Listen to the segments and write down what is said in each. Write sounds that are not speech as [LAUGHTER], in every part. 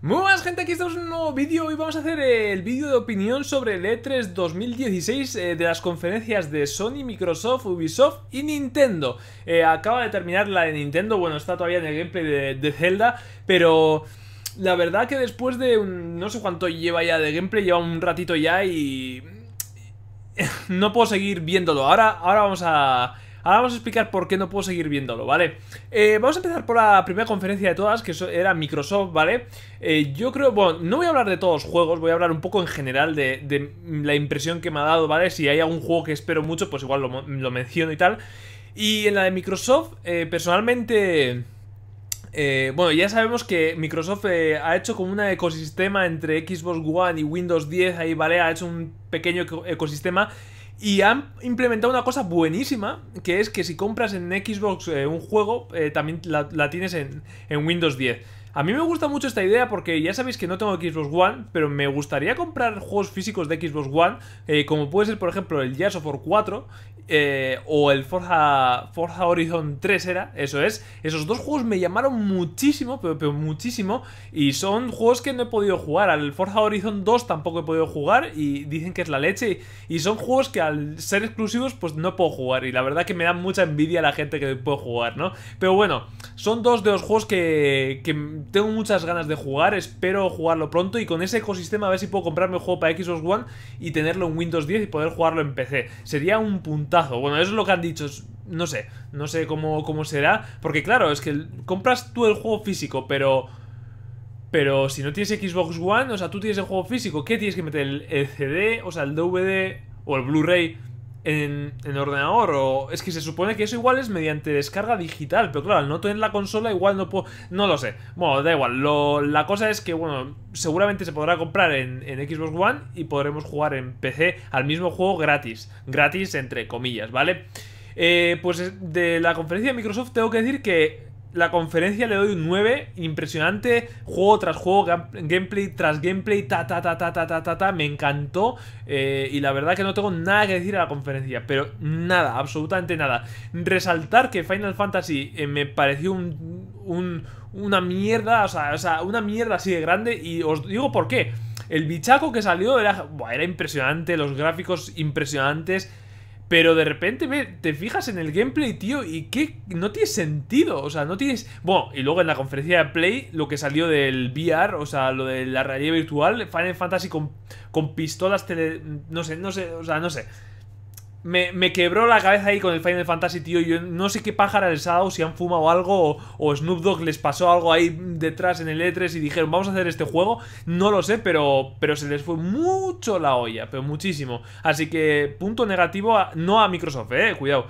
Muy buenas gente, aquí estamos en un nuevo vídeo, hoy vamos a hacer el vídeo de opinión sobre el E3 2016 eh, de las conferencias de Sony, Microsoft, Ubisoft y Nintendo eh, Acaba de terminar la de Nintendo, bueno está todavía en el gameplay de, de Zelda, pero la verdad que después de un, no sé cuánto lleva ya de gameplay, lleva un ratito ya y [LAUGHS] no puedo seguir viéndolo Ahora, ahora vamos a Ahora vamos a explicar por qué no puedo seguir viéndolo, ¿vale? Eh, vamos a empezar por la primera conferencia de todas, que era Microsoft, ¿vale? Eh, yo creo, bueno, no voy a hablar de todos los juegos, voy a hablar un poco en general de, la impresión que me ha dado, ¿vale? Si hay algún juego que espero mucho, pues igual lo, menciono y tal. Y en la de Microsoft, eh, personalmente... bueno, ya sabemos que Microsoft ha hecho como un ecosistema entre Xbox One y Windows 10, ahí, ¿vale? Ha hecho un pequeño ecosistema y han implementado una cosa buenísima, que es que si compras en Xbox eh, un juego, eh, también la, tienes en, en Windows 10. A mí me gusta mucho esta idea porque ya sabéis que no tengo Xbox One, pero me gustaría comprar juegos físicos de Xbox One, eh, como puede ser, por ejemplo, el Jazz of War 4 eh, o el Forza, Horizon 3 era, eso es. Esos dos juegos me llamaron muchísimo, pero, muchísimo, y son juegos que no he podido jugar. Al Forza Horizon 2 tampoco he podido jugar y dicen que es la leche, y, son juegos que al ser exclusivos pues no puedo jugar, y la verdad que me da mucha envidia a la gente que puede jugar, ¿no? Pero bueno... Son dos de los juegos que, que tengo muchas ganas de jugar, espero jugarlo pronto y con ese ecosistema a ver si puedo comprarme un juego para Xbox One y tenerlo en Windows 10 y poder jugarlo en PC. Sería un puntazo. Bueno, eso es lo que han dicho. No sé, no sé cómo, cómo será. Porque claro, es que compras tú el juego físico, pero... Pero si no tienes Xbox One, o sea, tú tienes el juego físico, ¿qué tienes que meter? ¿El CD? O sea, el DVD o el Blu-ray en, ordenador. O es que se supone que eso igual es mediante descarga digital. Pero claro, al no tener la consola, igual no puedo. No lo sé. Bueno, da igual. la cosa es que, bueno, seguramente se podrá comprar en, Xbox One y podremos jugar en PC al mismo juego gratis. Gratis, entre comillas, ¿vale? Eh, pues de la conferencia de Microsoft tengo que decir que la conferencia le doy un 9, impresionante, juego tras juego, gameplay tras gameplay, ta ta ta ta ta ta ta, me encantó eh, y la verdad que no tengo nada que decir a la conferencia, pero nada, absolutamente nada. Resaltar que Final Fantasy eh, me pareció un, una mierda, o sea, una mierda así de grande y os digo por qué. El bichaco que salió era, era impresionante, los gráficos impresionantes pero de repente te fijas en el gameplay, tío, y que no tiene sentido. O sea, no tienes. Bueno, y luego en la conferencia de Play, lo que salió del VR, o sea, lo de la realidad virtual, Final Fantasy con, con pistolas tele. No sé, no sé, o sea, no sé me, quebró la cabeza ahí con el Final Fantasy, tío. Yo no sé qué pájaro les ha dado, si han fumado algo o, Snoop Dogg les pasó algo ahí detrás en el E3 y dijeron, vamos a hacer este juego. No lo sé, pero, pero se les fue mucho la olla, pero muchísimo. Así que punto negativo, no a Microsoft, eh, cuidado.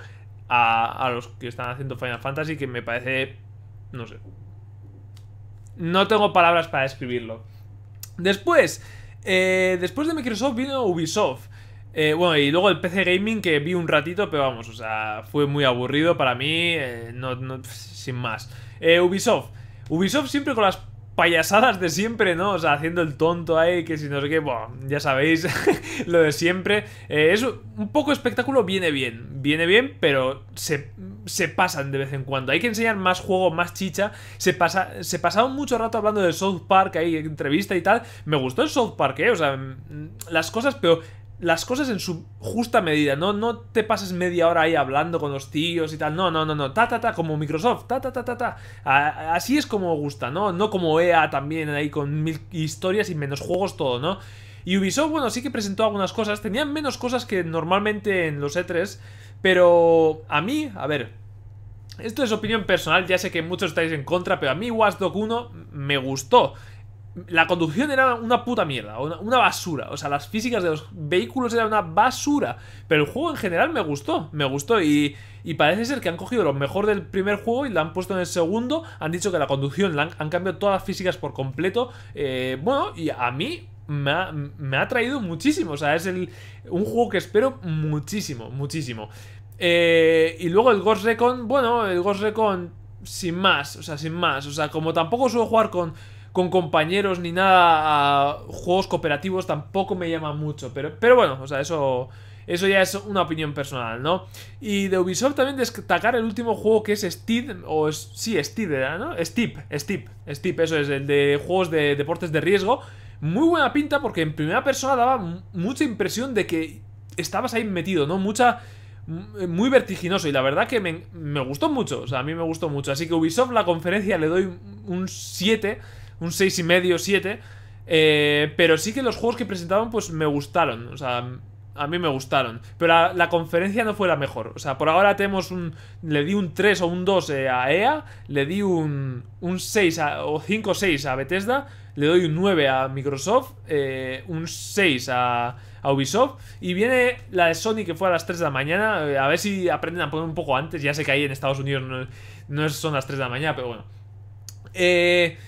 A, a los que están haciendo Final Fantasy, que me parece... No sé. No tengo palabras para describirlo. Después, eh, después de Microsoft vino Ubisoft. Eh, bueno, y luego el PC Gaming que vi un ratito, pero vamos, o sea, fue muy aburrido para mí, eh, no, no, sin más. Eh, Ubisoft. Ubisoft siempre con las payasadas de siempre, ¿no? O sea, haciendo el tonto ahí, que si no sé qué, bueno, ya sabéis, [LAUGHS] lo de siempre. es un poco espectáculo, viene bien, viene bien, pero se, pasan de vez en cuando. Hay que enseñar más juego, más chicha. Se, pasa, se pasaron mucho rato hablando de South Park, ahí entrevista y tal. Me gustó el South Park, ¿eh? O sea, mm, las cosas, pero las cosas en su justa medida, ¿no? No te pases media hora ahí hablando con los tíos y tal. No, no, no, no. Ta, ta, ta, como Microsoft. Ta, ta, ta, ta, ta. así es como gusta, ¿no? No como EA también ahí con mil historias y menos juegos todo, ¿no? Y Ubisoft, bueno, sí que presentó algunas cosas. Tenían menos cosas que normalmente en los E3. Pero a mí, a ver, esto es opinión personal, ya sé que muchos estáis en contra, pero a mí Watch Dogs 1 me gustó la conducción era una puta mierda, una, basura. O sea, las físicas de los vehículos eran una basura. Pero el juego en general me gustó, me gustó. Y, y parece ser que han cogido lo mejor del primer juego y la han puesto en el segundo. Han dicho que la conducción han, cambiado todas las físicas por completo. Eh, bueno, y a mí me ha, me traído muchísimo. O sea, es el, un juego que espero muchísimo, muchísimo. Eh, y luego el Ghost Recon, bueno, el Ghost Recon sin más, o sea, sin más. O sea, como tampoco suelo jugar con con compañeros ni nada a juegos cooperativos tampoco me llama mucho. Pero, pero bueno, o sea, eso, eso ya es una opinión personal, ¿no? Y de Ubisoft también destacar el último juego que es Steed, o es, sí, Steed, ¿verdad? ¿no? Steep, Steep, Steep, eso es, el de juegos de deportes de riesgo. Muy buena pinta porque en primera persona daba mucha impresión de que estabas ahí metido, ¿no? Mucha muy vertiginoso y la verdad que me, me, gustó mucho, o sea, a mí me gustó mucho. Así que Ubisoft la conferencia le doy un 7 un medio, 7. Eh, pero sí que los juegos que presentaban, pues me gustaron. O sea, a mí me gustaron. Pero la, conferencia no fue la mejor. O sea, por ahora tenemos un. Le di un 3 o un 2 eh, a EA. Le di un, un 6 o 5 o 6 a Bethesda. Le doy un 9 a Microsoft. Eh, un 6 a, Ubisoft. Y viene la de Sony que fue a las 3 de la mañana. Eh, a ver si aprenden a poner un poco antes. Ya sé que ahí en Estados Unidos no, no son las 3 de la mañana, pero bueno. Eh.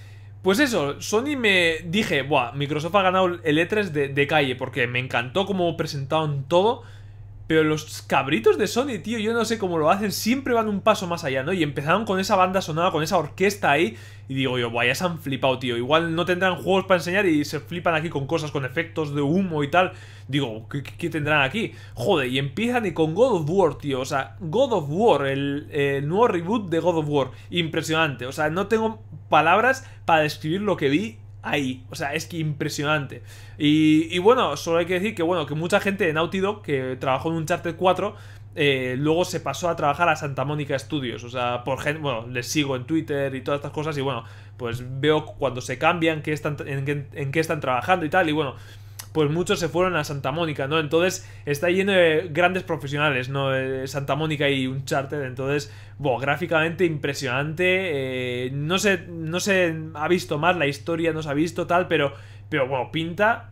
Pues eso, Sony me dije, buah, Microsoft ha ganado el E3 de, de calle porque me encantó cómo presentaron todo. Pero los cabritos de Sony, tío, yo no sé cómo lo hacen, siempre van un paso más allá, ¿no? Y empezaron con esa banda sonada, con esa orquesta ahí, y digo yo, ya se han flipado, tío. Igual no tendrán juegos para enseñar y se flipan aquí con cosas, con efectos de humo y tal. Digo, ¿qué, tendrán aquí? Joder, y empiezan y con God of War, tío. O sea, God of War, el, el nuevo reboot de God of War. Impresionante. O sea, no tengo palabras para describir lo que vi ahí. O sea, es que impresionante. Y, bueno, solo hay que decir que bueno, que mucha gente de Naughty que trabajó en un Charter 4 eh, luego se pasó a trabajar a Santa Mónica Studios. O sea, por gente, bueno, les sigo en Twitter y todas estas cosas. Y bueno, pues veo cuando se cambian, están, en qué están trabajando y tal. Y bueno, pues muchos se fueron a Santa Mónica, ¿no? Entonces está lleno de grandes profesionales, ¿no? Eh, Santa Mónica y un charter, entonces, bueno, gráficamente impresionante, eh, no se, no se ha visto más, la historia no se ha visto tal, pero, pero bueno, pinta...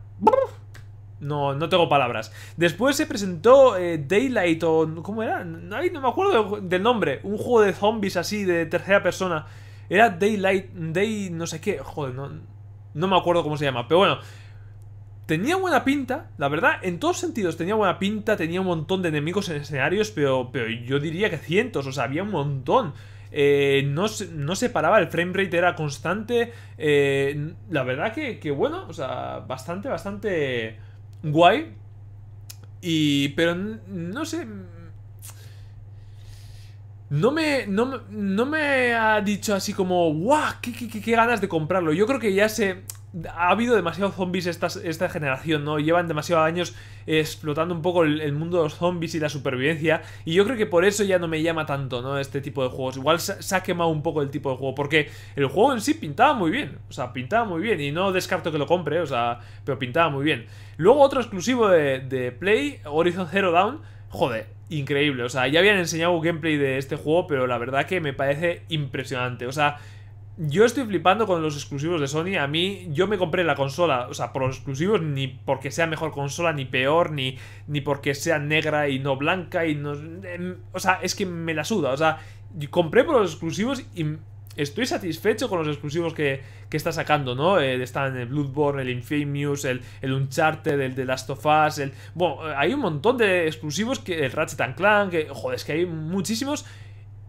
No, no tengo palabras. Después se presentó eh, Daylight o... ¿Cómo era? No, me acuerdo del nombre. Un juego de zombies así, de tercera persona. Era Daylight... Day... no sé qué. Joder, no, no me acuerdo cómo se llama. Pero bueno, Tenía buena pinta, la verdad, en todos sentidos tenía buena pinta, tenía un montón de enemigos en escenarios, pero, pero yo diría que cientos, o sea, había un montón. Eh, no, se paraba, el framerate era constante. Eh, la verdad que, bueno, o sea, bastante, bastante guay. Y, pero no sé, mm, no me, me ha dicho así como, ¡guau! Qué, qué, ganas de comprarlo! Yo creo que ya se, ha habido demasiados zombies esta, esta generación, ¿no? Llevan demasiados años explotando un poco el, mundo de los zombies y la supervivencia. Y yo creo que por eso ya no me llama tanto, ¿no? Este tipo de juegos. Igual se, ha quemado un poco el tipo de juego. Porque el juego en sí pintaba muy bien. O sea, pintaba muy bien. Y no descarto que lo compre, o sea, pero pintaba muy bien. Luego otro exclusivo de, de Play, Horizon Zero Dawn. Joder, increíble. O sea, ya habían enseñado gameplay de este juego, pero la verdad que me parece impresionante. O sea, yo estoy flipando con los exclusivos de Sony. A mí, yo me compré la consola, o sea, por los exclusivos, ni porque sea mejor consola, ni peor, ni, ni porque sea negra y no blanca, y no. Em, o sea, es que me la suda. O sea, compré por los exclusivos y estoy satisfecho con los exclusivos que, que está sacando, ¿no? Eh, están el Bloodborne, el Infamous, el, el Uncharted, el The Last of Us, el. Bueno, hay un montón de exclusivos que. El Ratchet and Clank, que. Joder, es que hay muchísimos.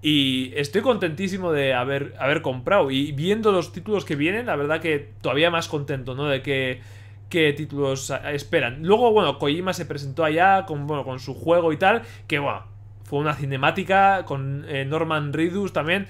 Y estoy contentísimo de haber, haber comprado. Y viendo los títulos que vienen, la verdad que todavía más contento, ¿no? De que qué títulos esperan. Luego, bueno, Kojima se presentó allá con, con su juego y tal, que bueno, fue una cinemática con eh, Norman Reedus también.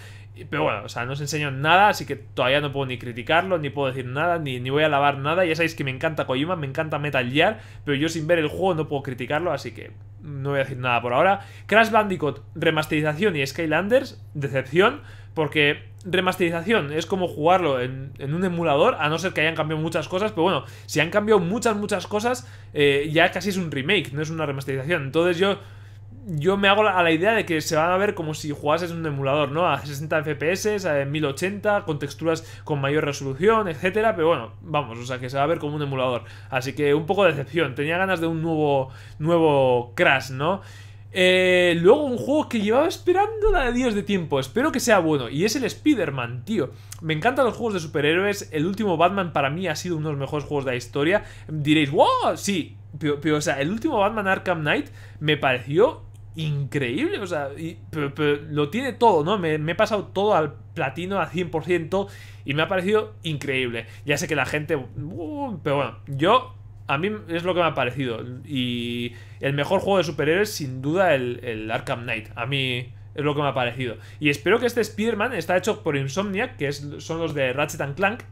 Pero bueno, o sea, no os enseñó nada, así que todavía no puedo ni criticarlo, ni puedo decir nada, ni, ni voy a alabar nada. Ya sabéis que me encanta Kojima, me encanta Metal Gear, pero yo sin ver el juego no puedo criticarlo, así que no voy a decir nada por ahora. Crash Bandicoot, remasterización y Skylanders, decepción, porque remasterización es como jugarlo en, en, un emulador, a no ser que hayan cambiado muchas cosas, pero bueno, si han cambiado muchas, muchas cosas, eh, ya casi es un remake, no es una remasterización. Entonces yo yo me hago a la idea de que se van a ver como si jugases un emulador, ¿no? A 60 FPS, a 1080, con texturas con mayor resolución, etcétera, pero bueno, vamos, o sea, que se va a ver como un emulador. Así que un poco de decepción, tenía ganas de un nuevo nuevo Crash, ¿no? Eh, luego un juego que llevaba esperando la de Dios de tiempo, espero que sea bueno, y es el Spider-Man, tío. Me encantan los juegos de superhéroes, el último Batman para mí ha sido uno de los mejores juegos de la historia. Diréis, wow, sí, pero o sea, el último Batman Arkham Knight me pareció increíble, o sea, lo tiene todo, ¿no? Me, he pasado todo al platino al 100% y me ha parecido increíble. Ya sé que la gente... Uh, pero bueno, yo... A mí es lo que me ha parecido. Y el mejor juego de superhéroes, sin duda, el, Arkham Knight. A mí es lo que me ha parecido. Y espero que este Spider-Man está hecho por Insomniac, que son los de Ratchet Clank.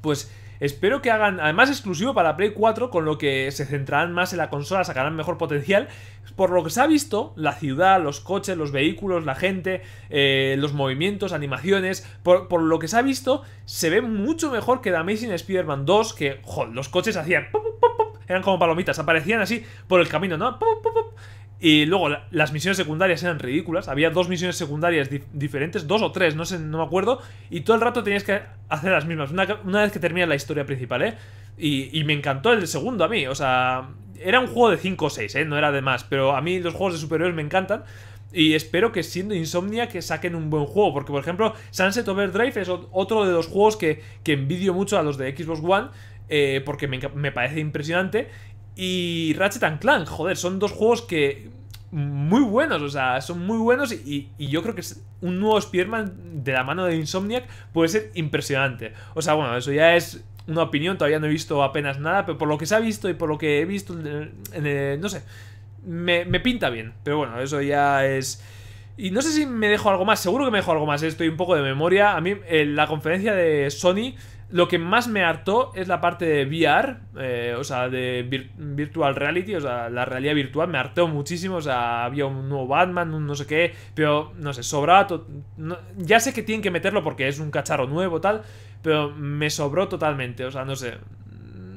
Pues Espero que hagan, además exclusivo para Play 4, con lo que se centrarán más en la consola, sacarán mejor potencial. Por lo que se ha visto, la ciudad, los coches, los vehículos, la gente, eh, los movimientos, animaciones, por, lo que se ha visto, se ve mucho mejor que The Amazing Spider-Man 2, que, los coches hacían... eran como palomitas, aparecían así por el camino, ¿no? Y luego las misiones secundarias eran ridículas. Había dos misiones secundarias diferentes, dos o tres, no sé, no me acuerdo. Y todo el rato tenías que hacer las mismas. Una, vez que terminas la historia principal, ¿eh? Y, me encantó el segundo a mí. O sea, era un juego de 5 o 6, ¿eh? No era de más. Pero a mí los juegos de superhéroes me encantan. Y espero que siendo Insomnia que saquen un buen juego. Porque, por ejemplo, Sunset Overdrive es otro de los juegos que, que envidio mucho a los de Xbox One. Eh, porque me, me, parece impresionante y Ratchet and Clank, joder, son dos juegos que muy buenos, o sea, son muy buenos y, yo creo que un nuevo spearman de la mano de Insomniac puede ser impresionante. O sea, bueno, eso ya es una opinión, todavía no he visto apenas nada, pero por lo que se ha visto y por lo que he visto, no sé, me, me, pinta bien, pero bueno, eso ya es... Y no sé si me dejo algo más, seguro que me dejo algo más, eh, estoy un poco de memoria. A mí en eh, la conferencia de Sony lo que más me hartó es la parte de VR, eh, o sea, de virtual reality, o sea, la realidad virtual me hartó muchísimo, o sea, había un nuevo Batman, un no sé qué, pero no sé, sobraba... ya sé que tienen que meterlo porque es un cacharro nuevo, tal, pero me sobró totalmente, o sea, no sé.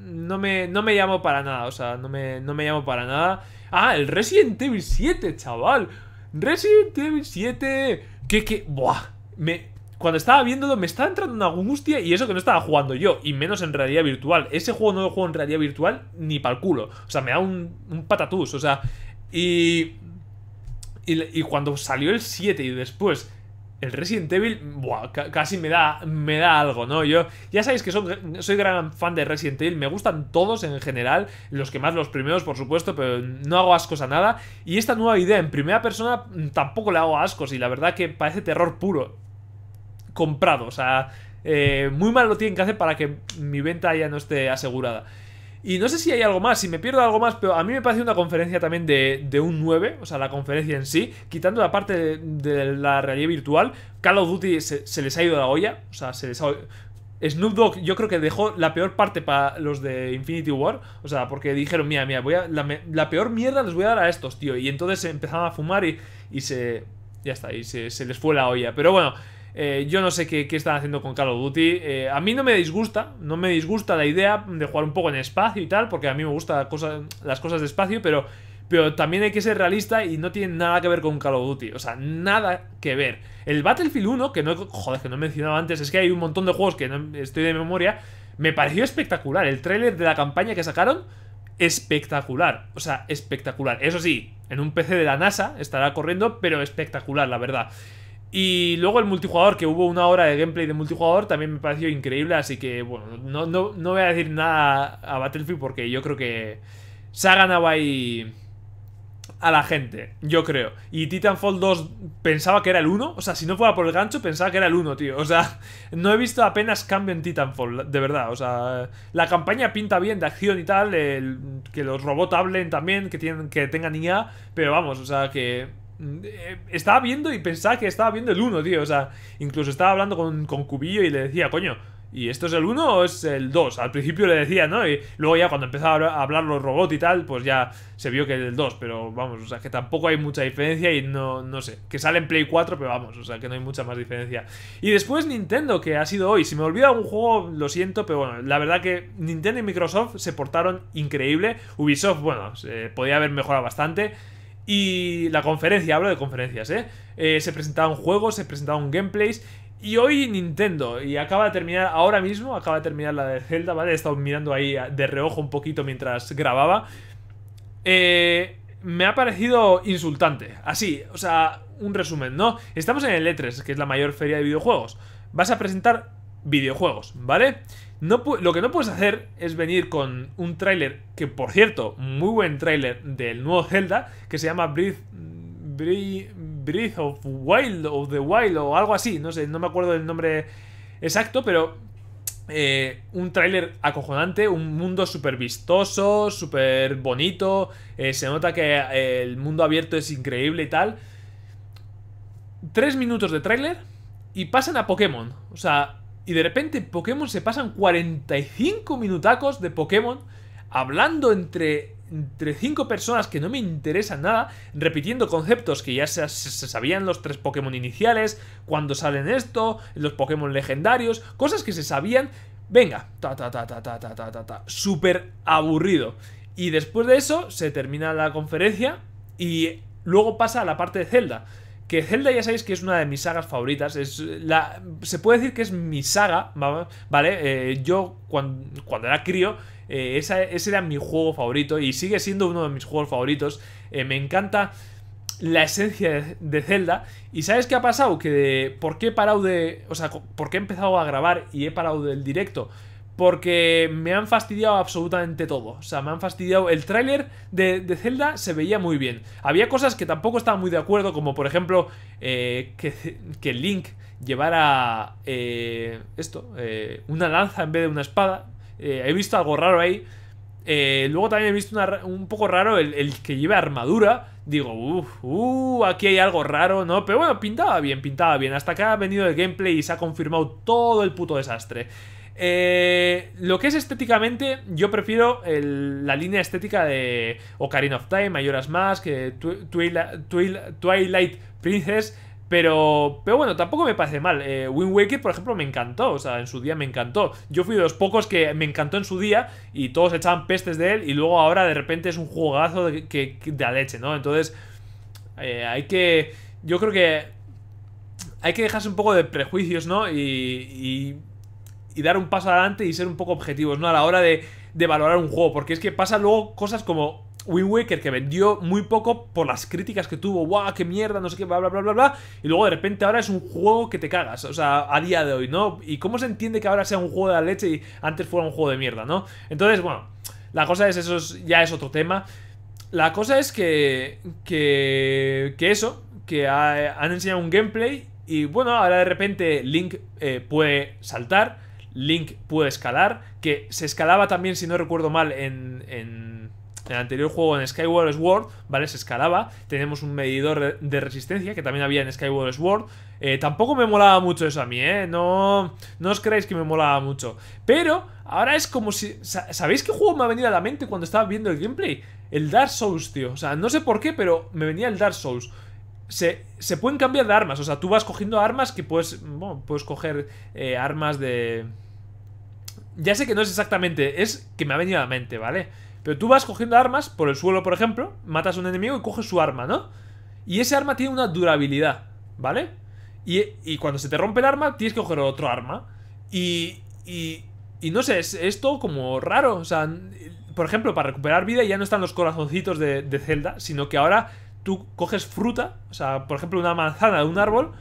No me, no me llamo para nada, o sea, no me, no me llamo para nada. Ah, el Resident Evil 7, chaval. Resident Evil 7. qué? qué buah. Me, cuando estaba viéndolo me estaba entrando una angustia y eso que no estaba jugando yo, y menos en realidad virtual. Ese juego no lo juego en realidad virtual ni para el culo. O sea, me da un, un o sea. Y, y, cuando salió el 7 y después el Resident Evil, buah, casi me da, me da algo, ¿no? Yo, ya sabéis que soy gran fan de Resident Evil, me gustan todos en general, los que más los primeros, por supuesto, pero no hago ascos a nada. Y esta nueva idea en primera persona mm, tampoco le hago ascos y la verdad que parece terror puro comprado. O sea, eh, muy mal lo tienen que hacer para que mi venta ya no esté asegurada. Y no sé si hay algo más, si me pierdo algo más, pero a mí me parece una conferencia también de, un 9, o sea, la conferencia en sí, quitando la parte de, la realidad virtual, Call of Duty se, les ha ido la olla, o sea, se les ha... Snoop Dogg yo creo que dejó la peor parte para los de Infinity War, o sea, porque dijeron, mía mía, voy a, la, peor mierda les voy a dar a estos, tío, y entonces empezaron a fumar y, y se... Ya está, y se les fue la olla. Pero bueno, eh, yo no sé qué, están haciendo con Call of Duty. Eh, a mí no me disgusta, no me disgusta la idea de jugar un poco en espacio y tal, porque a mí me gustan las cosas de espacio, pero, pero también hay que ser realista y no tiene nada que ver con Call of Duty. O sea, nada que ver. El Battlefield 1, que no, que no he mencionado antes, es que hay un montón de juegos que no estoy de memoria, me pareció espectacular. El tráiler de la campaña que sacaron, espectacular. O sea, espectacular. Eso sí, en un PC de la NASA estará corriendo, pero espectacular, la verdad. Y luego el multijugador, que hubo una hora de gameplay de multijugador, también me pareció increíble. Así que, bueno, no, no, no voy a decir nada a Battlefield porque yo creo que se ha ganado ahí a la gente, yo creo. Y Titanfall 2 pensaba que era el 1. O sea, si no fuera por el gancho, pensaba que era el 1, tío. O sea, [LAUGHS] no he visto apenas cambio en Titanfall, de verdad. O sea, la campaña pinta bien de acción y tal. que los robots hablen también, que, tienen, que tengan IA. Pero vamos, o sea, que Mm, eh, estaba viendo y pensaba que estaba viendo el 1, tío. O sea, incluso estaba hablando con, Cubillo y le decía, coño, ¿y esto es el 1 o es el 2? Al principio le decía, ¿no? Y luego ya cuando empezaba a hablar los robots y tal, pues ya se vio que es el 2. Pero vamos, o sea, que tampoco hay mucha diferencia y no, no sé. Que sale en Play 4, pero vamos, o sea, que no hay mucha más diferencia. Y después Nintendo, que ha sido hoy. Si me olvido algún juego, lo siento, pero bueno, la verdad que Nintendo y Microsoft se portaron increíble. Ubisoft, bueno, se podía haber mejorado bastante. Y la conferencia, hablo de conferencias, ¿eh? eh se presentaban juegos, se presentaron gameplays. Y hoy Nintendo, y acaba de terminar ahora mismo, acaba de terminar la de Zelda, ¿vale? He estado mirando ahí de reojo un poquito mientras grababa. Eh, me ha parecido insultante. Así, o sea, un resumen, ¿no? Estamos en el E3, que es la mayor feria de videojuegos. Vas a presentar videojuegos, ¿vale? No lo que no puedes hacer es venir con un tráiler, que por cierto, muy buen tráiler del nuevo Zelda, que se llama Breath, of Wild, of the Wild, o algo así, no sé, no me acuerdo del nombre exacto, pero eh, un tráiler acojonante, un mundo súper vistoso, súper bonito, eh, se nota que eh, el mundo abierto es increíble y tal. Tres minutos de tráiler y pasan a Pokémon. O sea, y de repente Pokémon se pasan 45 minutacos de Pokémon hablando entre, entre cinco personas que no me interesan nada, repitiendo conceptos que ya se, sabían los tres Pokémon iniciales, cuando salen esto, los Pokémon legendarios, cosas que se sabían. Venga, ta ta ta ta ta ta ta ta, súper aburrido. Y después de eso se termina la conferencia y luego pasa a la parte de Zelda. Que Zelda ya sabéis que es una de mis sagas favoritas. Es la, se puede decir que es mi saga, ¿vale? Eh, yo cuando, era crío, eh, ese era mi juego favorito y sigue siendo uno de mis juegos favoritos. Eh, me encanta la esencia de Zelda. ¿Y sabes qué ha pasado? Que ¿Por qué he parado de... O sea, ¿por qué he empezado a grabar y he parado del directo? porque me han fastidiado absolutamente todo. O sea, me han fastidiado. El tráiler de, Zelda se veía muy bien. Había cosas que tampoco estaba muy de acuerdo, como por ejemplo eh, que, que, Link llevara eh, esto, eh, una lanza en vez de una espada. he visto algo raro ahí. luego también he visto un poco raro el, que lleve armadura. Digo, uff, uh, aquí hay algo raro, ¿no? Pero bueno, pintaba bien, pintaba bien. Hasta que ha venido el gameplay y se ha confirmado todo el puto desastre. Eh, lo que es estéticamente, yo prefiero la línea estética de Ocarina of Time, Mayoras Mask, que eh, Twilight Princess, pero, pero bueno, tampoco me parece mal. Eh, Wind Waker, por ejemplo, me encantó. O sea, en su día me encantó. Yo fui de los pocos que me encantó en su día y todos echaban pestes de él y luego ahora de repente es un jugazo de, que, la leche, ¿no? Entonces, eh, hay que... Yo creo que... Hay que dejarse un poco de prejuicios, ¿no? y y dar un paso adelante y ser un poco objetivos, ¿no? A la hora de, valorar un juego. Porque es que pasa luego cosas como Wii Waker, que vendió muy poco por las críticas que tuvo, wow, qué mierda, no sé qué, bla, bla, bla, bla, bla. Y luego de repente ahora es un juego que te cagas, o sea, a día de hoy, ¿no? ¿Y cómo se entiende que ahora sea un juego de la leche y antes fuera un juego de mierda, ¿no? Entonces, bueno, la cosa es, eso ya es otro tema. La cosa es que, que, que eso, que han enseñado un gameplay y bueno, ahora de repente Link eh, puede saltar Link puede escalar, que se escalaba también, si no recuerdo mal, en, en el anterior juego en Skyward Sword, ¿vale? Se escalaba. Tenemos un medidor de resistencia que también había en Skyward Sword. Eh, tampoco me molaba mucho eso a mí, ¿eh? No, no os creéis que me molaba mucho. Pero ahora es como si... ¿Sabéis qué juego me ha venido a la mente cuando estaba viendo el gameplay? El Dark Souls, tío. O sea, no sé por qué, pero me venía el Dark Souls. Se, pueden cambiar de armas. O sea, tú vas cogiendo armas que puedes... Bueno, puedes coger eh, armas de ya sé que no es exactamente, es que me ha venido a la mente, ¿vale? Pero tú vas cogiendo armas por el suelo, por ejemplo, matas a un enemigo y coges su arma, ¿no? Y ese arma tiene una durabilidad, ¿vale? Y, cuando se te rompe el arma, tienes que coger otro arma. Y, y, y no sé, es, esto todo como raro. O sea, por ejemplo, para recuperar vida ya no están los corazoncitos de, de Zelda, sino que ahora tú coges fruta, o sea, por ejemplo, una manzana de un árbol,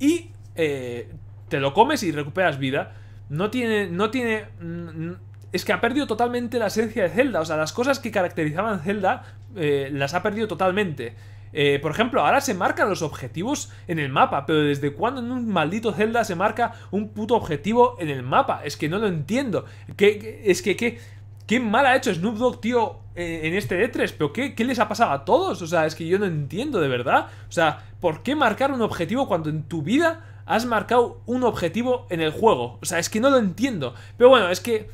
y eh, te lo comes y recuperas vida no tiene, no tiene, mm, mm, es que ha perdido totalmente la esencia de Zelda, o sea, las cosas que caracterizaban Zelda eh, las ha perdido totalmente. Eh, por ejemplo, ahora se marcan los objetivos en el mapa, pero ¿desde cuándo en un maldito Zelda se marca un puto objetivo en el mapa? Es que no lo entiendo. ¿Qué, es que qué, qué mal ha hecho Snoop Dogg, tío, en este E3? ¿Pero qué, qué les ha pasado a todos? O sea, es que yo no entiendo de verdad. O sea, ¿por qué marcar un objetivo cuando en tu vida has marcado un objetivo en el juego. O sea, es que no lo entiendo. Pero bueno, es que...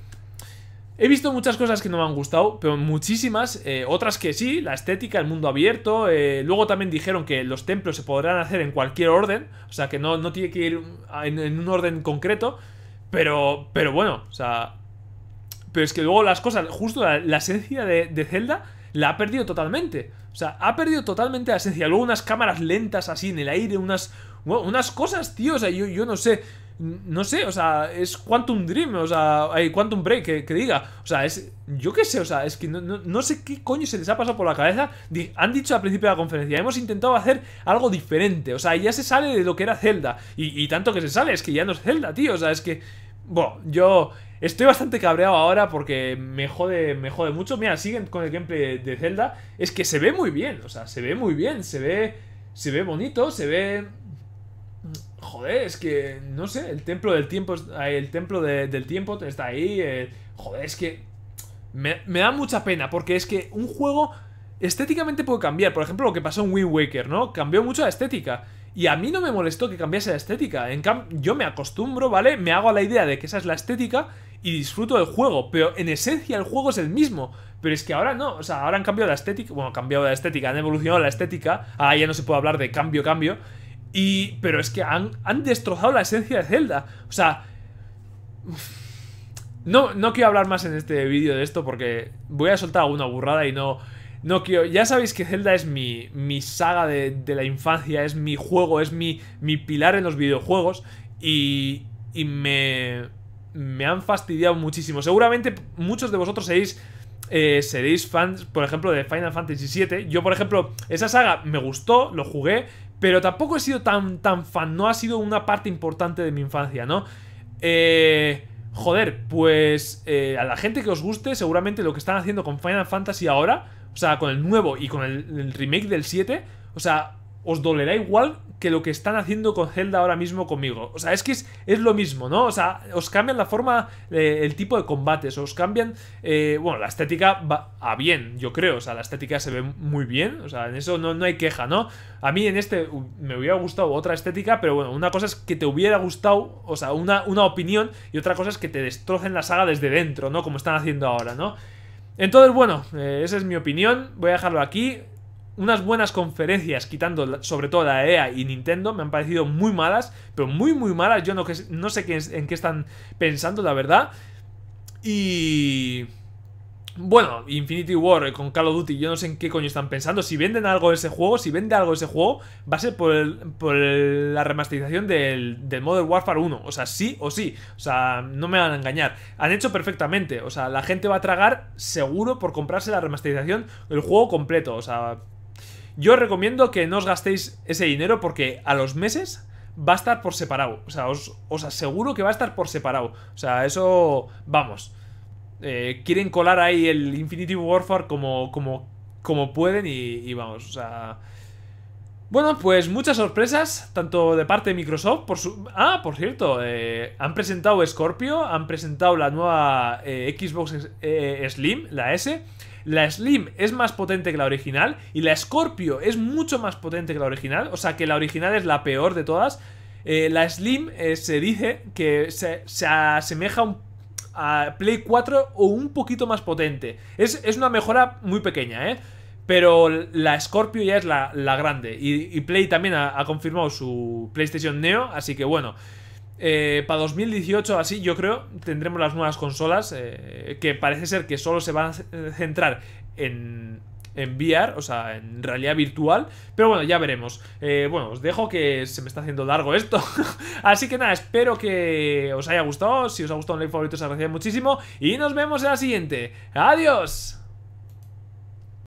He visto muchas cosas que no me han gustado, pero muchísimas, eh, otras que sí, la estética, el mundo abierto, eh, luego también dijeron que los templos se podrán hacer en cualquier orden, o sea que no, tiene que ir en, un orden concreto, pero, pero bueno, o sea... Pero es que luego las cosas, justo la, esencia de, de Zelda la ha perdido totalmente, o sea, ha perdido totalmente la esencia, luego unas cámaras lentas así en el aire, unas, unas cosas, tío, o sea, yo, no sé no sé, o sea, es Quantum Dream, o sea, hay Quantum Break que, diga, o sea, es, yo qué sé, o sea, es que no, sé qué coño se les ha pasado por la cabeza. Han dicho al principio de la conferencia, hemos intentado hacer algo diferente, o sea, ya se sale de lo que era Zelda, y, tanto que se sale, es que ya no es Zelda, tío, o sea, es que, bueno, yo estoy bastante cabreado ahora porque me jode, me jode mucho. Mira, siguen con el gameplay de Zelda, es que se ve muy bien, o sea, se ve muy bien, se ve, se ve bonito, se ve joder, es que, no sé, el templo del tiempo, el templo del tiempo está ahí, eh, joder, es que me, da mucha pena, porque es que un juego estéticamente puede cambiar, por ejemplo, lo que pasó en Wind Waker, ¿no? Cambió mucho la estética. Y a mí no me molestó que cambiase la estética. En yo me acostumbro, ¿vale? Me hago a la idea de que esa es la estética y disfruto del juego. Pero en esencia el juego es el mismo. Pero es que ahora no. O sea, ahora han cambiado la estética. Bueno, han cambiado la estética, han evolucionado la estética. Ahora ya no se puede hablar de cambio, cambio pero es que han, destrozado la esencia de Zelda. O sea... No, no quiero hablar más en este vídeo de esto porque voy a soltar alguna burrada y no... No quiero... Ya sabéis que Zelda es mi, mi saga de, la infancia, es mi juego, es mi, mi pilar en los videojuegos y, y me, me han fastidiado muchísimo. Seguramente muchos de vosotros seréis, eh, seréis fans, por ejemplo, de Final Fantasy VII. Yo, por ejemplo, esa saga me gustó, lo jugué pero tampoco he sido tan, tan fan, no ha sido una parte importante de mi infancia, ¿no? Eh, joder, pues eh, a la gente que os guste, seguramente lo que están haciendo con Final Fantasy ahora, o sea, con el nuevo y con el, el remake del 7, o sea, os dolerá igual que lo que están haciendo con Zelda ahora mismo conmigo. O sea, es que es, lo mismo, ¿no? O sea, os cambian la forma, eh, el tipo de combates, os cambian... Eh, bueno, la estética va a bien, yo creo. O sea, la estética se ve muy bien. O sea, en eso no, no hay queja, ¿no? A mí en este uh, me hubiera gustado otra estética, pero bueno, una cosa es que te hubiera gustado, o sea, una, una opinión, y otra cosa es que te destrocen la saga desde dentro, ¿no? Como están haciendo ahora, ¿no? Entonces, bueno, eh, esa es mi opinión. Voy a dejarlo aquí unas buenas conferencias, quitando sobre todo la EA y Nintendo, me han parecido muy malas, pero muy, muy malas. Yo no, sé en qué están pensando, la verdad. Y... Bueno, Infinity War con Call of Duty, yo no sé en qué coño están pensando. Si venden algo ese juego, si vende algo ese juego, va a ser por, la remasterización del, del Modern Warfare 1. O sea, sí o sí. O sea, no me van a engañar. Han hecho perfectamente. O sea, la gente va a tragar seguro por comprarse la remasterización del juego completo. O sea, yo os recomiendo que no os gastéis ese dinero porque a los meses va a estar por separado. O sea, os, aseguro que va a estar por separado. O sea, eso... Vamos. Eh, quieren colar ahí el Infinity Warfare como, como, como pueden y, vamos, o sea... Bueno, pues muchas sorpresas, tanto de parte de Microsoft, por su... Ah, por cierto, eh, han presentado Scorpio, han presentado la nueva eh, Xbox Slim, la S, la Slim es más potente que la original y la Scorpio es mucho más potente que la original, o sea que la original es la peor de todas. Eh, la Slim eh, se dice que se, asemeja a Play 4 o un poquito más potente. Es, una mejora muy pequeña, ¿eh? Pero la Scorpio ya es la, grande. Y, Play también ha confirmado su PlayStation Neo, así que bueno. Eh, para 2018, así yo creo, tendremos las nuevas consolas eh, que parece ser que solo se van a centrar en, en VR, o sea, en realidad virtual. Pero bueno, ya veremos. Eh, bueno, os dejo que se me está haciendo largo esto. [LAUGHS] así que nada, espero que os haya gustado. Si os ha gustado un like favorito, os agradecería muchísimo. Y nos vemos en la siguiente. ¡Adiós!